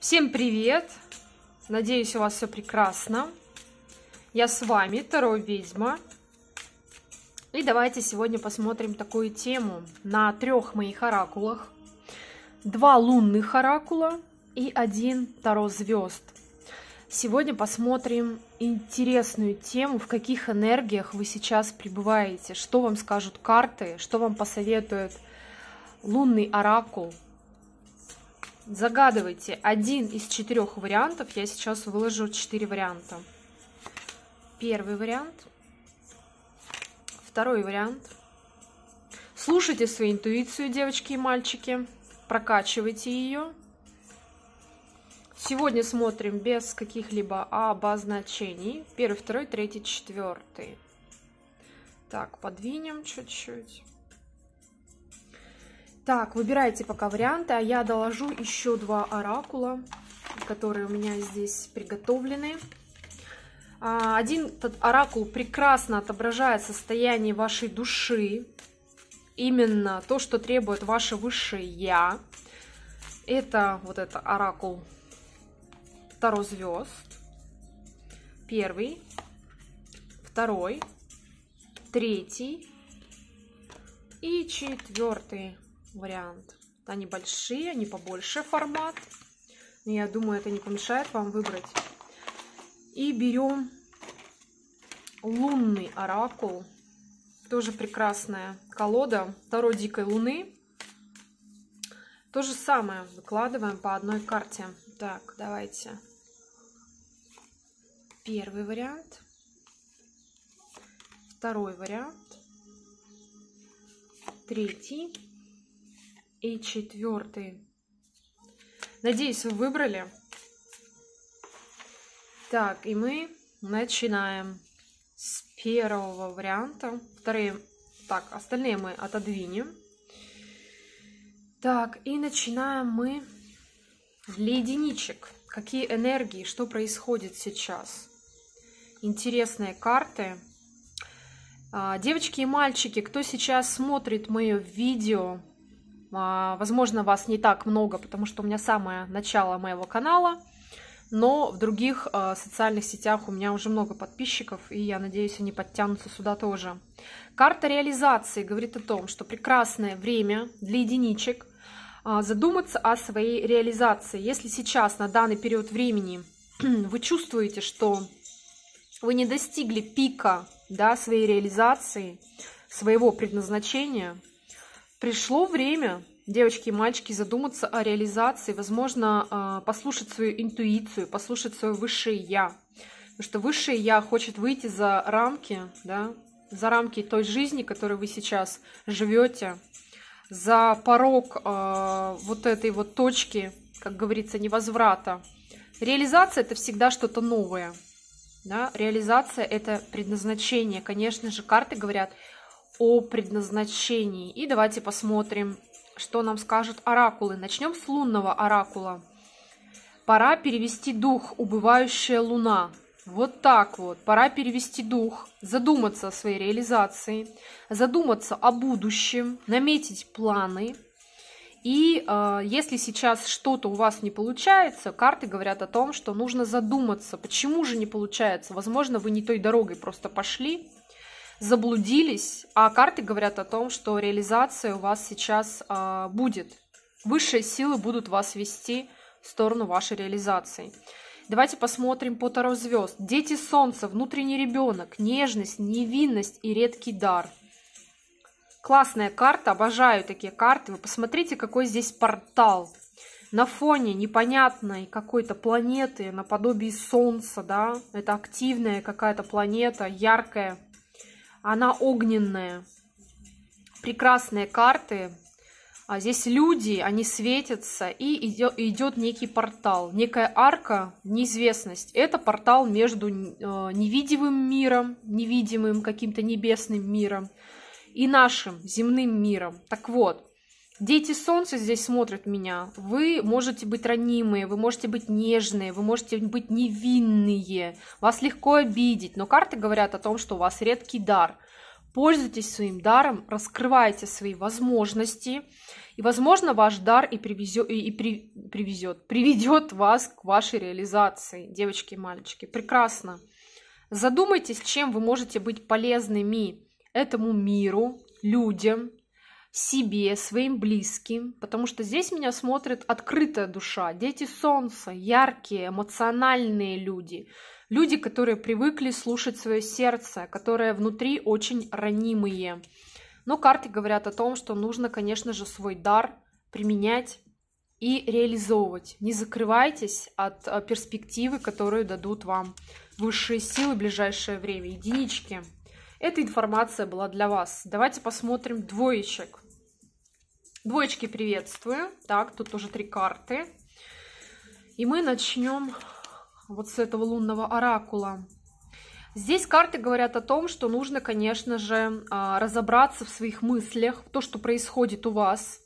Всем привет! Надеюсь, у вас все прекрасно. Я с вами, Таро Ведьма. И давайте сегодня посмотрим такую тему на трех моих оракулах. Два лунных оракула и один Таро Звезд. Сегодня посмотрим интересную тему, в каких энергиях вы сейчас пребываете, что вам скажут карты, что вам посоветует лунный оракул – загадывайте один из четырех вариантов. Я сейчас выложу четыре варианта. Первый вариант. Второй вариант. Слушайте свою интуицию, девочки и мальчики. Прокачивайте ее. Сегодня смотрим без каких-либо обозначений. Первый, второй, третий, четвертый. Так, подвинем чуть-чуть. Так, выбирайте пока варианты, а я доложу еще два оракула, которые у меня здесь приготовлены. А, один оракул прекрасно отображает состояние вашей души, именно то, что требует ваше высшее «Я». Это вот это оракул Таро звезд. Первый, второй, третий и четвертый вариант. Они большие, они побольше формат. Я думаю, это не помешает вам выбрать. И берем лунный оракул. Тоже прекрасная колода Таро Дикой Луны. То же самое выкладываем по одной карте. Так, давайте. Первый вариант. Второй вариант. Третий и четвертый. Надеюсь, вы выбрали. Так, и мы начинаем с первого варианта. Вторые, так, остальные мы отодвинем. Так, и начинаем мы для единичек. Какие энергии, что происходит сейчас? Интересные карты. А, девочки и мальчики, кто сейчас смотрит мое видео, а, возможно, вас не так много, потому что у меня самое начало моего канала, но в других а, социальных сетях у меня уже много подписчиков, и я надеюсь, они подтянутся сюда тоже. Карта реализации говорит о том, что прекрасное время для единичек а, задуматься о своей реализации. Если сейчас, на данный период времени, вы чувствуете, что вы не достигли пика да, своей реализации, своего предназначения – Пришло время, девочки и мальчики, задуматься о реализации, возможно, а, послушать свою интуицию, послушать свое высшее «я». Потому что высшее «я» хочет выйти за рамки, да, за рамки той жизни, которой вы сейчас живете, за порог а, вот этой вот точки, как говорится, невозврата. Реализация – это всегда что-то новое. Да? Реализация – это предназначение. Конечно же, карты говорят – о предназначении. И давайте посмотрим, что нам скажут оракулы. Начнем с лунного оракула. Пора перевести дух, убывающая луна. Вот так вот. Пора перевести дух, задуматься о своей реализации, задуматься о будущем, наметить планы. И э, если сейчас что-то у вас не получается, карты говорят о том, что нужно задуматься, почему же не получается. Возможно, вы не той дорогой просто пошли, заблудились, а карты говорят о том, что реализация у вас сейчас а, будет. Высшие силы будут вас вести в сторону вашей реализации. Давайте посмотрим по Таро звезд. Дети Солнца, внутренний ребенок, нежность, невинность и редкий дар. Классная карта, обожаю такие карты. Вы посмотрите, какой здесь портал. На фоне непонятной какой-то планеты, наподобие Солнца, да, это активная какая-то планета, яркая, она огненная. Прекрасные карты. А здесь люди, они светятся, и идет некий портал, некая арка, неизвестность. Это портал между э, невидимым миром, невидимым каким-то небесным миром и нашим земным миром. Так вот, Дети солнца здесь смотрят меня. Вы можете быть ранимые, вы можете быть нежные, вы можете быть невинные. Вас легко обидеть, но карты говорят о том, что у вас редкий дар. Пользуйтесь своим даром, раскрывайте свои возможности. И, возможно, ваш дар и, привезет, и, и при, привезет, приведет вас к вашей реализации, девочки и мальчики. Прекрасно. Задумайтесь, чем вы можете быть полезными этому миру, людям, себе, своим близким, потому что здесь меня смотрит открытая душа, дети солнца, яркие, эмоциональные люди, люди, которые привыкли слушать свое сердце, которые внутри очень ранимые. Но карты говорят о том, что нужно, конечно же, свой дар применять и реализовывать. Не закрывайтесь от э, перспективы, которую дадут вам высшие силы в ближайшее время. Единички. Эта информация была для вас. Давайте посмотрим двоечек. Двоечки приветствую. Так, тут тоже три карты. И мы начнем вот с этого лунного оракула. Здесь карты говорят о том, что нужно, конечно же, а, разобраться в своих мыслях, в то, что происходит у вас,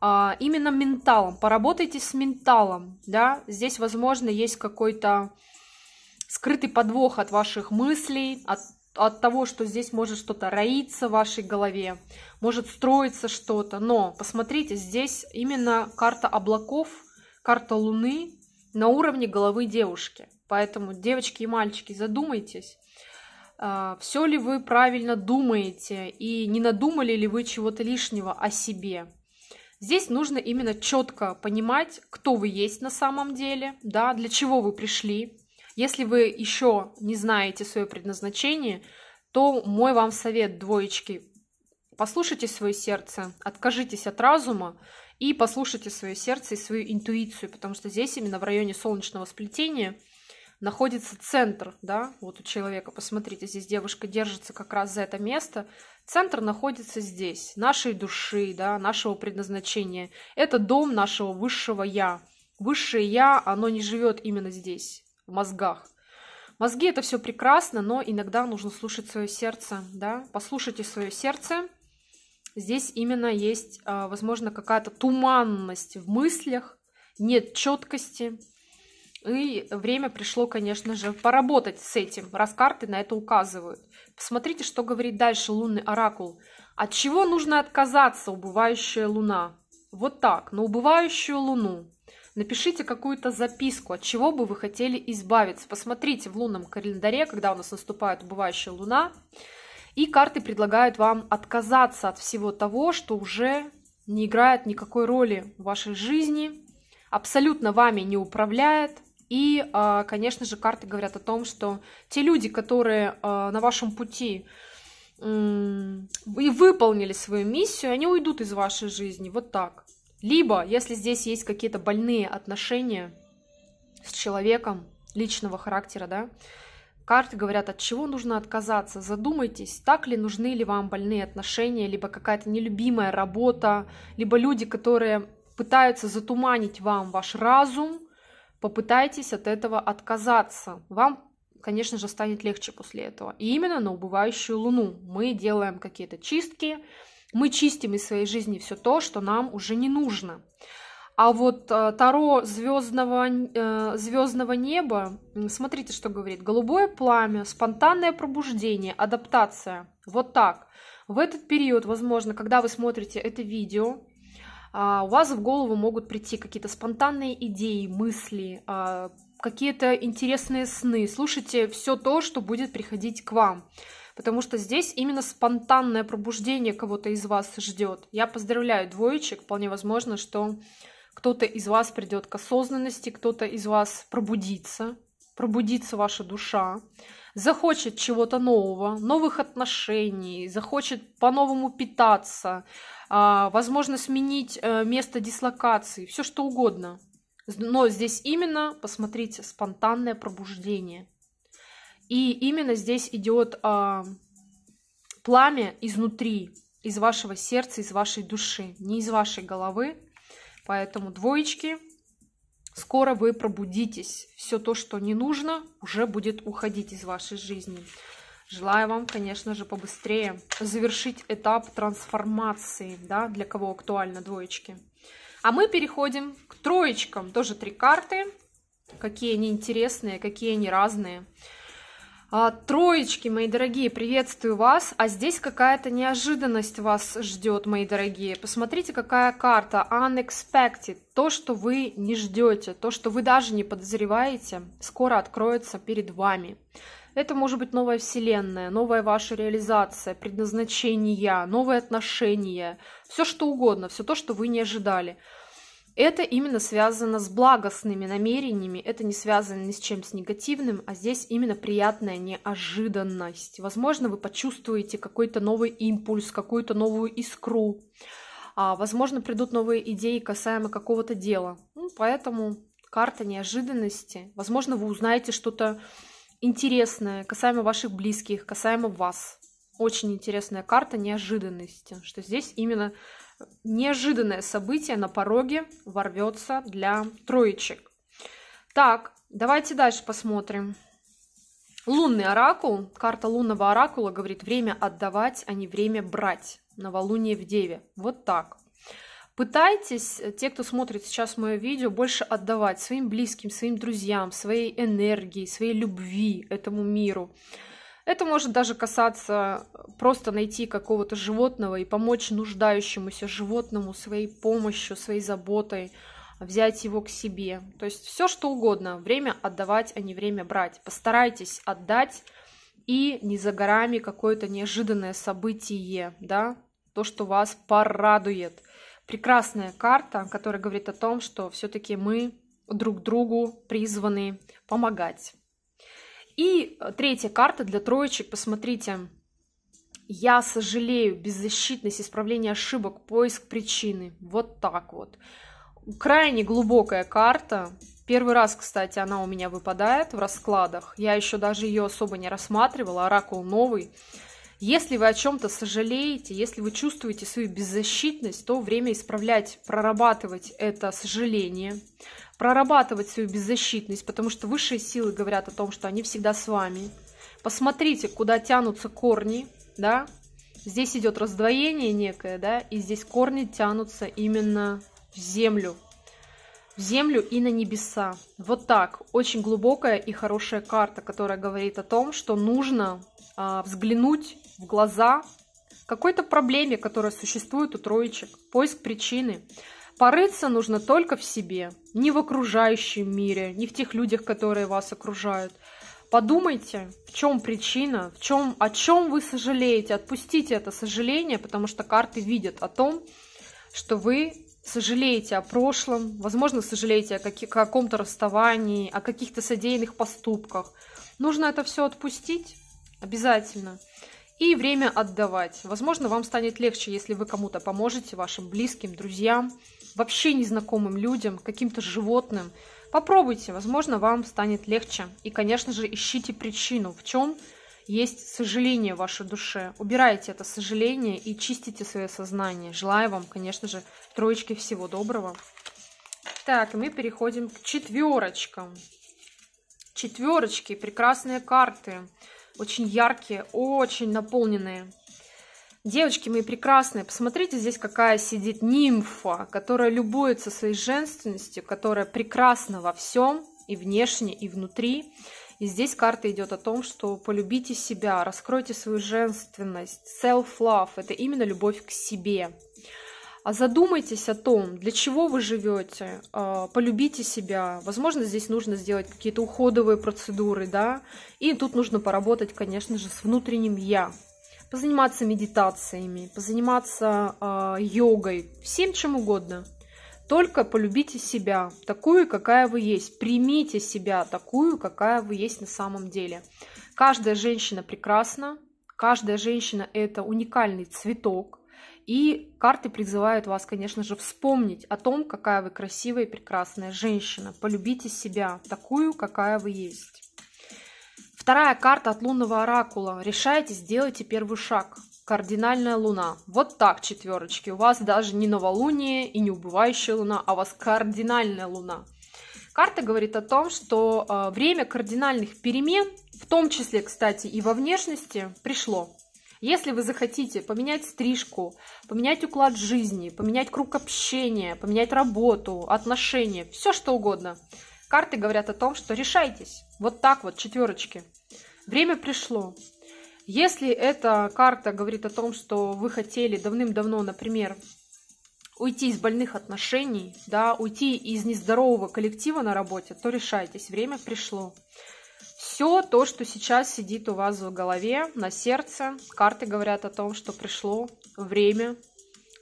а, именно менталом. Поработайте с менталом, да. Здесь, возможно, есть какой-то скрытый подвох от ваших мыслей, от от того, что здесь может что-то роиться в вашей голове, может строиться что-то. Но посмотрите, здесь именно карта облаков, карта Луны на уровне головы девушки. Поэтому, девочки и мальчики, задумайтесь, а, все ли вы правильно думаете и не надумали ли вы чего-то лишнего о себе. Здесь нужно именно четко понимать, кто вы есть на самом деле, да, для чего вы пришли, если вы еще не знаете свое предназначение, то мой вам совет двоечки. Послушайте свое сердце, откажитесь от разума и послушайте свое сердце и свою интуицию, потому что здесь именно в районе солнечного сплетения находится центр, да, вот у человека, посмотрите, здесь девушка держится как раз за это место, центр находится здесь, нашей души, да, нашего предназначения. Это дом нашего высшего Я. Высшее Я, оно не живет именно здесь мозгах. Мозги это все прекрасно, но иногда нужно слушать свое сердце, да, послушайте свое сердце. Здесь именно есть, а, возможно, какая-то туманность в мыслях, нет четкости. И время пришло, конечно же, поработать с этим, раз карты на это указывают. Посмотрите, что говорит дальше лунный оракул. От чего нужно отказаться, убывающая луна? Вот так, на убывающую луну Напишите какую-то записку, от чего бы вы хотели избавиться. Посмотрите в лунном календаре, когда у нас наступает убывающая луна, и карты предлагают вам отказаться от всего того, что уже не играет никакой роли в вашей жизни, абсолютно вами не управляет, и, а, конечно же, карты говорят о том, что те люди, которые а, на вашем пути и выполнили свою миссию, они уйдут из вашей жизни. Вот так. Либо, если здесь есть какие-то больные отношения с человеком личного характера, да, карты говорят, от чего нужно отказаться. Задумайтесь, так ли нужны ли вам больные отношения, либо какая-то нелюбимая работа, либо люди, которые пытаются затуманить вам ваш разум, попытайтесь от этого отказаться. Вам, конечно же, станет легче после этого. И именно на убывающую луну мы делаем какие-то чистки, мы чистим из своей жизни все то, что нам уже не нужно. А вот э, Таро звездного, э, звездного неба, смотрите, что говорит. Голубое пламя, спонтанное пробуждение, адаптация. Вот так. В этот период, возможно, когда вы смотрите это видео, а, у вас в голову могут прийти какие-то спонтанные идеи, мысли, а, какие-то интересные сны. Слушайте все то, что будет приходить к вам потому что здесь именно спонтанное пробуждение кого-то из вас ждет. Я поздравляю двоечек, вполне возможно, что кто-то из вас придет к осознанности, кто-то из вас пробудится, пробудится ваша душа, захочет чего-то нового, новых отношений, захочет по-новому питаться, а, возможно, сменить э, место дислокации, все что угодно. Но здесь именно, посмотрите, спонтанное пробуждение – и именно здесь идет а, пламя изнутри, из вашего сердца, из вашей души, не из вашей головы. Поэтому двоечки, скоро вы пробудитесь. Все то, что не нужно, уже будет уходить из вашей жизни. Желаю вам, конечно же, побыстрее завершить этап трансформации, да, для кого актуально двоечки. А мы переходим к троечкам. Тоже три карты. Какие они интересные, какие они разные. А, троечки, мои дорогие, приветствую вас. А здесь какая-то неожиданность вас ждет, мои дорогие. Посмотрите, какая карта. Unexpected. То, что вы не ждете, то, что вы даже не подозреваете, скоро откроется перед вами. Это может быть новая вселенная, новая ваша реализация, предназначение, новые отношения, все что угодно, все то, что вы не ожидали это именно связано с благостными намерениями, это не связано ни с чем с негативным, а здесь именно приятная неожиданность. Возможно, вы почувствуете какой-то новый импульс, какую-то новую искру. А, возможно, придут новые идеи касаемо какого-то дела. Ну, поэтому карта неожиданности. Возможно, вы узнаете что-то интересное касаемо ваших близких, касаемо вас. Очень интересная карта неожиданности, что здесь именно неожиданное событие на пороге ворвется для троечек. Так, давайте дальше посмотрим. Лунный оракул, карта лунного оракула говорит время отдавать, а не время брать. Новолуние в Деве. Вот так. Пытайтесь, те, кто смотрит сейчас мое видео, больше отдавать своим близким, своим друзьям, своей энергии, своей любви этому миру. Это может даже касаться э, просто найти какого-то животного и помочь нуждающемуся животному своей помощью, своей заботой, взять его к себе. То есть все что угодно. Время отдавать, а не время брать. Постарайтесь отдать и не за горами какое-то неожиданное событие, да, то, что вас порадует. Прекрасная карта, которая говорит о том, что все-таки мы друг другу призваны помогать. И э, третья карта для троечек, посмотрите. Я сожалею, беззащитность, исправление ошибок, поиск причины. Вот так вот. Крайне глубокая карта. Первый раз, кстати, она у меня выпадает в раскладах. Я еще даже ее особо не рассматривала. Оракул новый. Если вы о чем-то сожалеете, если вы чувствуете свою беззащитность, то время исправлять, прорабатывать это сожаление, прорабатывать свою беззащитность, потому что высшие силы говорят о том, что они всегда с вами. Посмотрите, куда тянутся корни, да? Здесь идет раздвоение некое, да, и здесь корни тянутся именно в землю, в землю и на небеса. Вот так. Очень глубокая и хорошая карта, которая говорит о том, что нужно а, взглянуть в глаза какой-то проблеме, которая существует у троечек. Поиск причины порыться нужно только в себе, не в окружающем мире, не в тех людях, которые вас окружают. Подумайте, в чем причина, в чем, о чем вы сожалеете. Отпустите это сожаление, потому что карты видят о том, что вы сожалеете о прошлом, возможно, сожалеете о, каки- каком-то расставании, о каких-то содеянных поступках. Нужно это все отпустить обязательно и время отдавать. Возможно, вам станет легче, если вы кому-то поможете, вашим близким, друзьям, вообще незнакомым людям, каким-то животным. Попробуйте, возможно, вам станет легче. И, конечно же, ищите причину, в чем есть сожаление в вашей душе. Убирайте это сожаление и чистите свое сознание. Желаю вам, конечно же, троечки всего доброго. Так, мы переходим к четверочкам. Четверочки, прекрасные карты очень яркие, очень наполненные. Девочки мои прекрасные, посмотрите здесь, какая сидит нимфа, которая любуется своей женственностью, которая прекрасна во всем, и внешне, и внутри. И здесь карта идет о том, что полюбите себя, раскройте свою женственность. Self-love – это именно любовь к себе. А задумайтесь о том, для чего вы живете, а, полюбите себя. Возможно, здесь нужно сделать какие-то уходовые процедуры, да, и тут нужно поработать, конечно же, с внутренним «я», позаниматься медитациями, позаниматься а, йогой, всем чем угодно. Только полюбите себя такую, какая вы есть. Примите себя такую, какая вы есть на самом деле. Каждая женщина прекрасна, каждая женщина – это уникальный цветок, и карты призывают вас, конечно же, вспомнить о том, какая вы красивая и прекрасная женщина. Полюбите себя такую, какая вы есть. Вторая карта от лунного оракула. Решайте, сделайте первый шаг. Кардинальная луна. Вот так, четверочки. У вас даже не новолуние и не убывающая луна, а у вас кардинальная луна. Карта говорит о том, что э, время кардинальных перемен, в том числе, кстати, и во внешности, пришло. Если вы захотите поменять стрижку, поменять уклад жизни, поменять круг общения, поменять работу, отношения, все что угодно, карты говорят о том, что решайтесь. Вот так вот, четверочки. Время пришло. Если эта карта говорит о том, что вы хотели давным-давно, например, уйти из больных отношений, да, уйти из нездорового коллектива на работе, то решайтесь, время пришло. Все то, что сейчас сидит у вас в голове, на сердце, карты говорят о том, что пришло время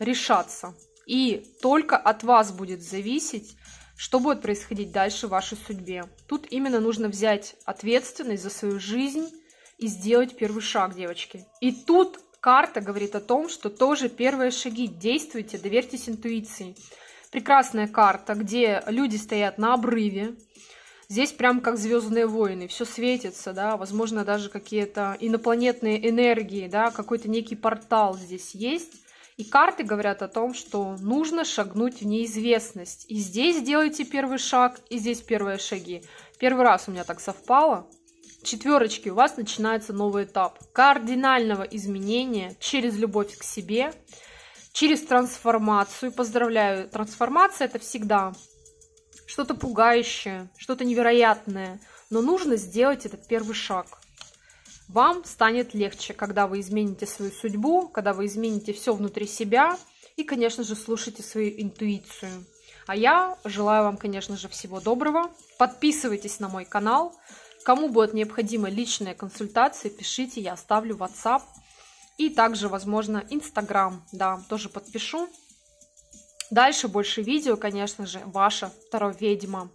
решаться. И только от вас будет зависеть, что будет происходить дальше в вашей судьбе. Тут именно нужно взять ответственность за свою жизнь и сделать первый шаг, девочки. И тут карта говорит о том, что тоже первые шаги. Действуйте, доверьтесь интуиции. Прекрасная карта, где люди стоят на обрыве, Здесь прям как звездные войны, все светится, да, возможно, даже какие-то инопланетные энергии, да, какой-то некий портал здесь есть. И карты говорят о том, что нужно шагнуть в неизвестность. И здесь делайте первый шаг, и здесь первые шаги. Первый раз у меня так совпало. Четверочки, у вас начинается новый этап кардинального изменения через любовь к себе, через трансформацию. Поздравляю, трансформация это всегда что-то пугающее, что-то невероятное, но нужно сделать этот первый шаг. Вам станет легче, когда вы измените свою судьбу, когда вы измените все внутри себя и, конечно же, слушайте свою интуицию. А я желаю вам, конечно же, всего доброго. Подписывайтесь на мой канал. Кому будет необходима личная консультация, пишите, я оставлю WhatsApp и также, возможно, Instagram, да, тоже подпишу. Дальше больше видео, конечно же, ваша Таро-ведьма.